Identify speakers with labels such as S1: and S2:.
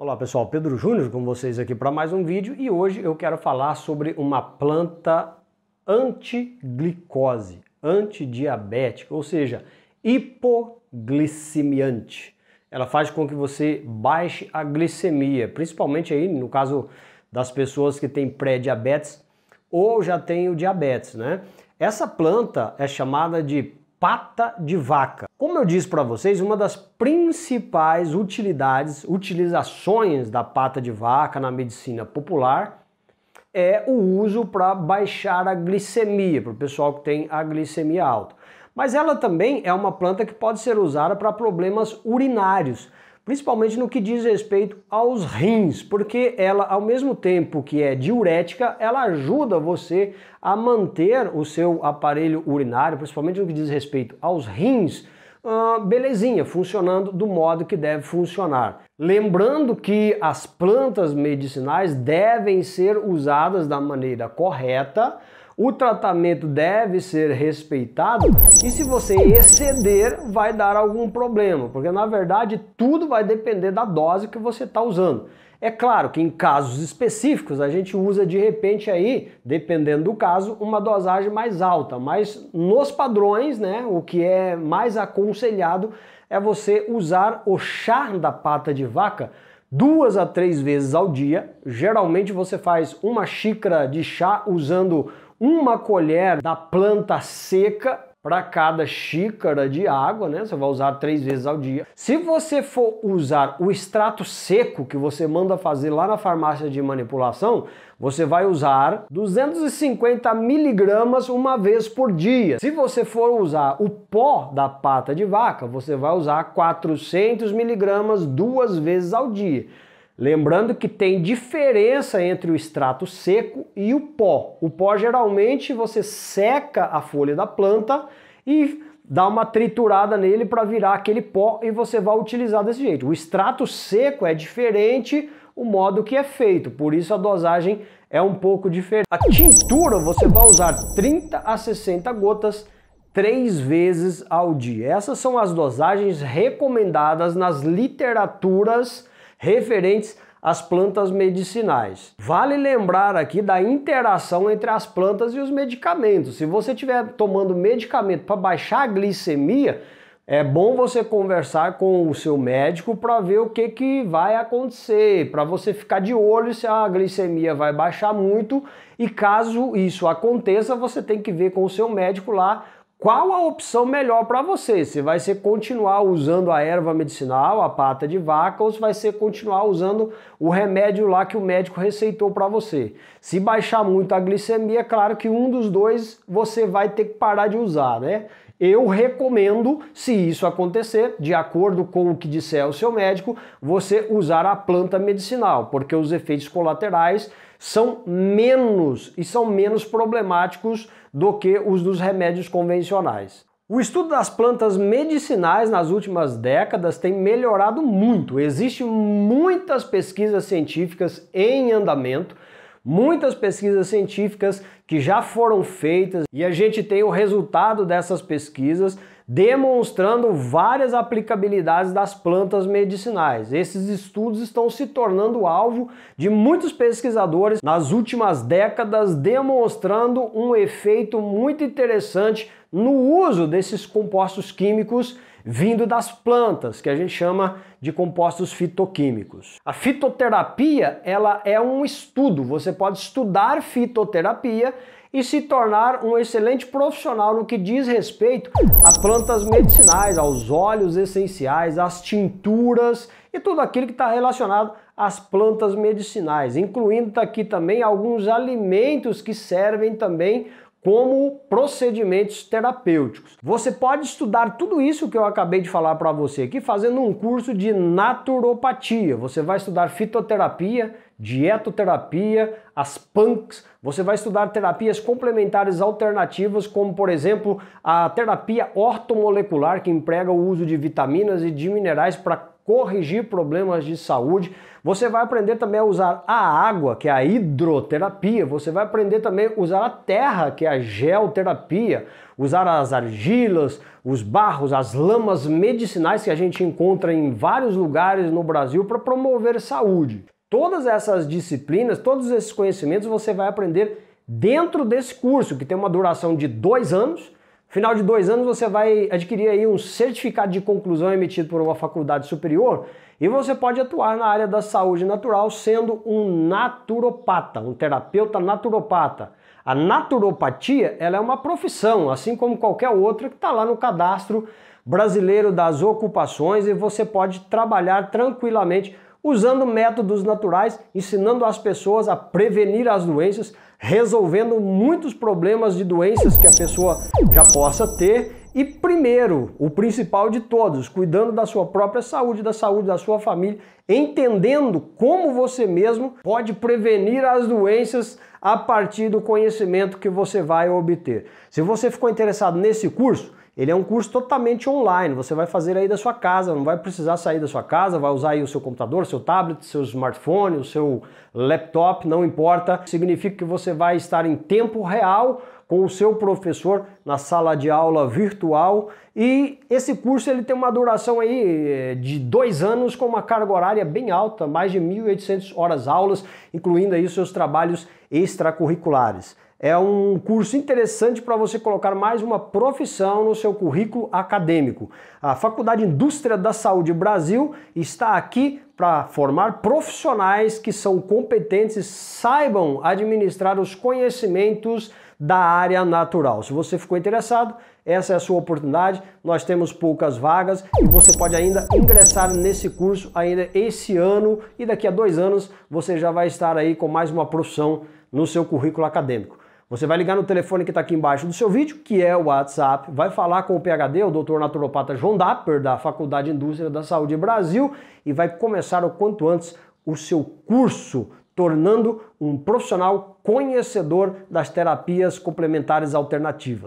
S1: Olá pessoal, Pedro Júnior com vocês aqui para mais um vídeo e hoje eu quero falar sobre uma planta antiglicose, antidiabética, ou seja, hipoglicemiante. Ela faz com que você baixe a glicemia, principalmente aí no caso das pessoas que têm pré-diabetes ou já têm o diabetes, né? Essa planta é chamada de pata de vaca. Como eu disse para vocês, uma das principais utilidades, utilizações da pata de vaca na medicina popular é o uso para baixar a glicemia, para o pessoal que tem a glicemia alta. Mas ela também é uma planta que pode ser usada para problemas urinários principalmente no que diz respeito aos rins, porque ela, ao mesmo tempo que é diurética, ela ajuda você a manter o seu aparelho urinário, principalmente no que diz respeito aos rins, ah, belezinha, funcionando do modo que deve funcionar. Lembrando que as plantas medicinais devem ser usadas da maneira correta o tratamento deve ser respeitado e se você exceder, vai dar algum problema, porque na verdade tudo vai depender da dose que você está usando. É claro que em casos específicos a gente usa de repente aí, dependendo do caso, uma dosagem mais alta, mas nos padrões, né, o que é mais aconselhado é você usar o chá da pata de vaca duas a três vezes ao dia. Geralmente você faz uma xícara de chá usando uma colher da planta seca para cada xícara de água, né? Você vai usar três vezes ao dia. Se você for usar o extrato seco que você manda fazer lá na farmácia de manipulação, você vai usar 250 miligramas uma vez por dia. Se você for usar o pó da pata de vaca, você vai usar 400 miligramas duas vezes ao dia. Lembrando que tem diferença entre o extrato seco e o pó. O pó geralmente você seca a folha da planta e dá uma triturada nele para virar aquele pó e você vai utilizar desse jeito. O extrato seco é diferente o modo que é feito, por isso a dosagem é um pouco diferente. A tintura você vai usar 30 a 60 gotas três vezes ao dia. Essas são as dosagens recomendadas nas literaturas referentes às plantas medicinais. Vale lembrar aqui da interação entre as plantas e os medicamentos. Se você estiver tomando medicamento para baixar a glicemia, é bom você conversar com o seu médico para ver o que, que vai acontecer, para você ficar de olho se a glicemia vai baixar muito e caso isso aconteça, você tem que ver com o seu médico lá qual a opção melhor para você? Se vai ser continuar usando a erva medicinal, a pata de vaca, ou se vai ser continuar usando o remédio lá que o médico receitou para você? Se baixar muito a glicemia, claro que um dos dois você vai ter que parar de usar, né? Eu recomendo, se isso acontecer, de acordo com o que disser o seu médico, você usar a planta medicinal, porque os efeitos colaterais são menos e são menos problemáticos do que os dos remédios convencionais. O estudo das plantas medicinais nas últimas décadas tem melhorado muito. Existem muitas pesquisas científicas em andamento, muitas pesquisas científicas que já foram feitas e a gente tem o resultado dessas pesquisas demonstrando várias aplicabilidades das plantas medicinais. Esses estudos estão se tornando alvo de muitos pesquisadores nas últimas décadas, demonstrando um efeito muito interessante no uso desses compostos químicos vindo das plantas, que a gente chama de compostos fitoquímicos. A fitoterapia, ela é um estudo, você pode estudar fitoterapia e se tornar um excelente profissional no que diz respeito a plantas medicinais, aos óleos essenciais, às tinturas e tudo aquilo que está relacionado às plantas medicinais, incluindo aqui também alguns alimentos que servem também como procedimentos terapêuticos. Você pode estudar tudo isso que eu acabei de falar para você aqui fazendo um curso de naturopatia. Você vai estudar fitoterapia, dietoterapia, as punks, você vai estudar terapias complementares alternativas, como por exemplo a terapia ortomolecular, que emprega o uso de vitaminas e de minerais para corrigir problemas de saúde. Você vai aprender também a usar a água, que é a hidroterapia. Você vai aprender também a usar a terra, que é a geoterapia. Usar as argilas, os barros, as lamas medicinais que a gente encontra em vários lugares no Brasil para promover saúde. Todas essas disciplinas, todos esses conhecimentos você vai aprender dentro desse curso, que tem uma duração de dois anos Final de dois anos você vai adquirir aí um certificado de conclusão emitido por uma faculdade superior e você pode atuar na área da saúde natural sendo um naturopata, um terapeuta naturopata. A naturopatia ela é uma profissão, assim como qualquer outra que está lá no cadastro brasileiro das ocupações e você pode trabalhar tranquilamente usando métodos naturais, ensinando as pessoas a prevenir as doenças, resolvendo muitos problemas de doenças que a pessoa já possa ter. E primeiro, o principal de todos, cuidando da sua própria saúde, da saúde da sua família, entendendo como você mesmo pode prevenir as doenças a partir do conhecimento que você vai obter. Se você ficou interessado nesse curso, ele é um curso totalmente online, você vai fazer aí da sua casa, não vai precisar sair da sua casa, vai usar aí o seu computador, seu tablet, seu smartphone, o seu laptop, não importa. Significa que você vai estar em tempo real com o seu professor na sala de aula virtual e esse curso ele tem uma duração aí eh, de dois anos com uma carga horária bem alta, mais de 1.800 horas aulas, incluindo aí os seus trabalhos extracurriculares é um curso interessante para você colocar mais uma profissão no seu currículo acadêmico. A Faculdade Indústria da Saúde Brasil está aqui para formar profissionais que são competentes e saibam administrar os conhecimentos da área natural. Se você ficou interessado, essa é a sua oportunidade. Nós temos poucas vagas e você pode ainda ingressar nesse curso ainda esse ano e daqui a dois anos você já vai estar aí com mais uma profissão no seu currículo acadêmico. Você vai ligar no telefone que está aqui embaixo do seu vídeo, que é o WhatsApp, vai falar com o PHD, o doutor naturopata João Dapper, da Faculdade de Indústria da Saúde Brasil, e vai começar o quanto antes o seu curso, tornando um profissional conhecedor das terapias complementares alternativas.